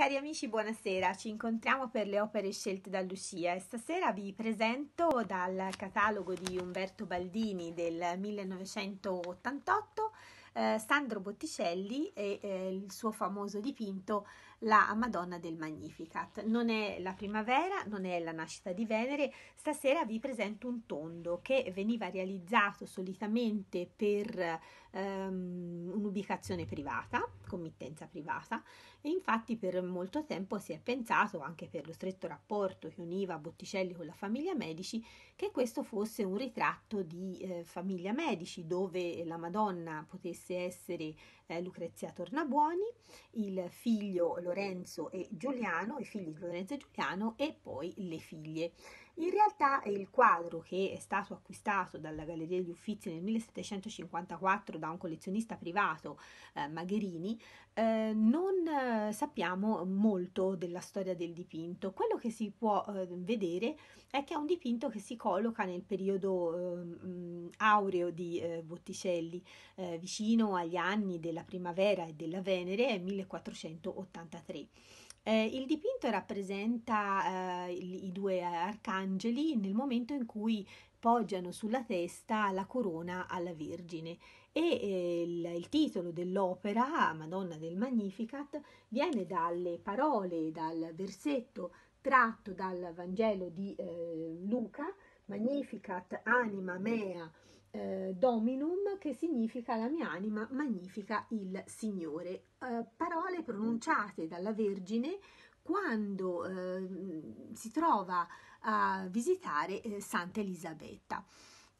Cari amici, buonasera, ci incontriamo per le opere scelte da Lucia e stasera vi presento dal catalogo di Umberto Baldini del 1988 eh, Sandro Botticelli e eh, il suo famoso dipinto la Madonna del Magnificat. Non è la primavera, non è la nascita di Venere, stasera vi presento un tondo che veniva realizzato solitamente per ehm, un'ubicazione privata, committenza privata, e infatti per molto tempo si è pensato, anche per lo stretto rapporto che univa Botticelli con la famiglia Medici, che questo fosse un ritratto di eh, famiglia Medici, dove la Madonna potesse essere eh, Lucrezia Tornabuoni, il figlio lo Lorenzo e Giuliano, i figli di Lorenzo e Giuliano e poi le figlie. In realtà il quadro che è stato acquistato dalla Galleria degli Uffizi nel 1754 da un collezionista privato, eh, Magherini, eh, non eh, sappiamo molto della storia del dipinto. Quello che si può eh, vedere è che è un dipinto che si colloca nel periodo eh, aureo di Botticelli, vicino agli anni della primavera e della Venere, 1483. 43. Eh, il dipinto rappresenta eh, i due arcangeli nel momento in cui poggiano sulla testa la corona alla Vergine e eh, il, il, titolo dell'opera, Madonna del Magnificat, viene dalle parole, dal versetto tratto dal Vangelo di eh, Luca, Magnificat anima mea eh, dominum che significa la mia anima magnifica il Signore, eh, parole pronunciate dalla Vergine quando eh, si trova a visitare eh, Santa Elisabetta.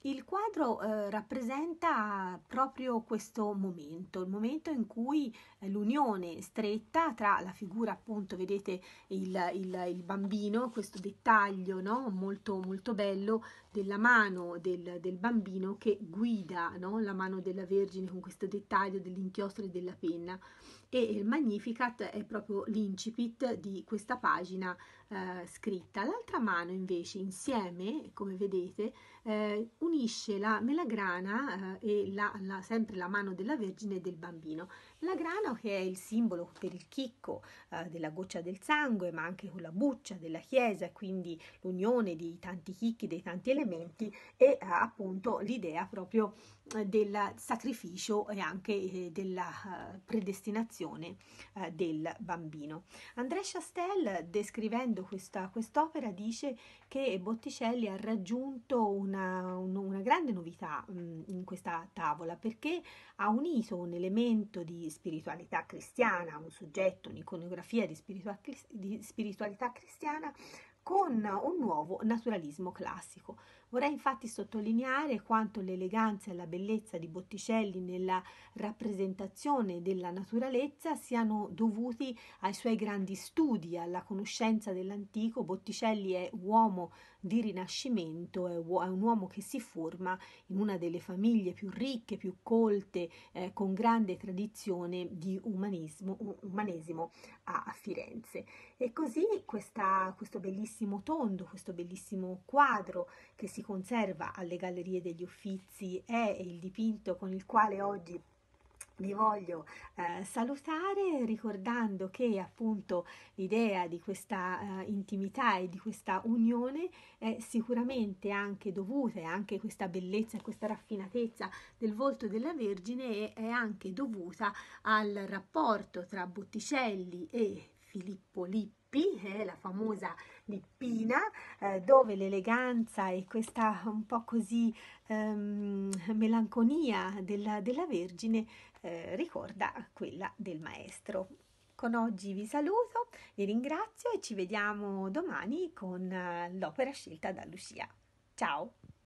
Il quadro eh, rappresenta proprio questo momento, il momento in cui eh, l'unione stretta tra la figura, appunto, vedete il, il, il bambino, questo dettaglio no? molto, molto bello della mano del, del bambino che guida no? la mano della Vergine con questo dettaglio dell'inchiostro e della penna e il Magnificat è proprio l'incipit di questa pagina eh, scritta. L'altra mano invece insieme, come vedete, eh, unisce la melagrana eh, e la, la, sempre la mano della Vergine e del bambino. La grana che è il simbolo per il chicco eh, della goccia del sangue, ma anche con la buccia della chiesa, quindi l'unione dei tanti chicchi, dei tanti elementi e eh, appunto l'idea proprio eh, del sacrificio e anche eh, della eh, predestinazione eh, del bambino. André Chastel, descrivendo questa, quest'opera, dice che Botticelli ha raggiunto una, una grande novità mh, mm, in questa tavola perché ha unito un elemento di spiritualità cristiana, un soggetto, un'iconografia di, spiritua- di spiritualità cristiana con un nuovo naturalismo classico. Vorrei infatti sottolineare quanto l'eleganza e la bellezza di Botticelli nella rappresentazione della naturalezza siano dovuti ai suoi grandi studi, alla conoscenza dell'antico. Botticelli è uomo di rinascimento, è, un uomo che si forma in una delle famiglie più ricche, più colte, eh, con grande tradizione di umanesimo a, Firenze. E così questa, questo bellissimo bellissimo tondo, questo bellissimo quadro che si conserva alle Gallerie degli Uffizi è il dipinto con il quale oggi vi voglio eh, salutare ricordando che appunto l'idea di questa eh, intimità e di questa unione è sicuramente anche dovuta e anche questa bellezza e questa raffinatezza del volto della Vergine è, anche dovuta al rapporto tra Botticelli e Filippo Lippi P, eh, la famosa Lippina, eh, dove l'eleganza e questa un po' così ehm, melanconia della, della Vergine eh, ricorda quella del Maestro. Con oggi vi saluto, vi ringrazio e ci vediamo domani con eh, l'opera scelta da Lucia. Ciao!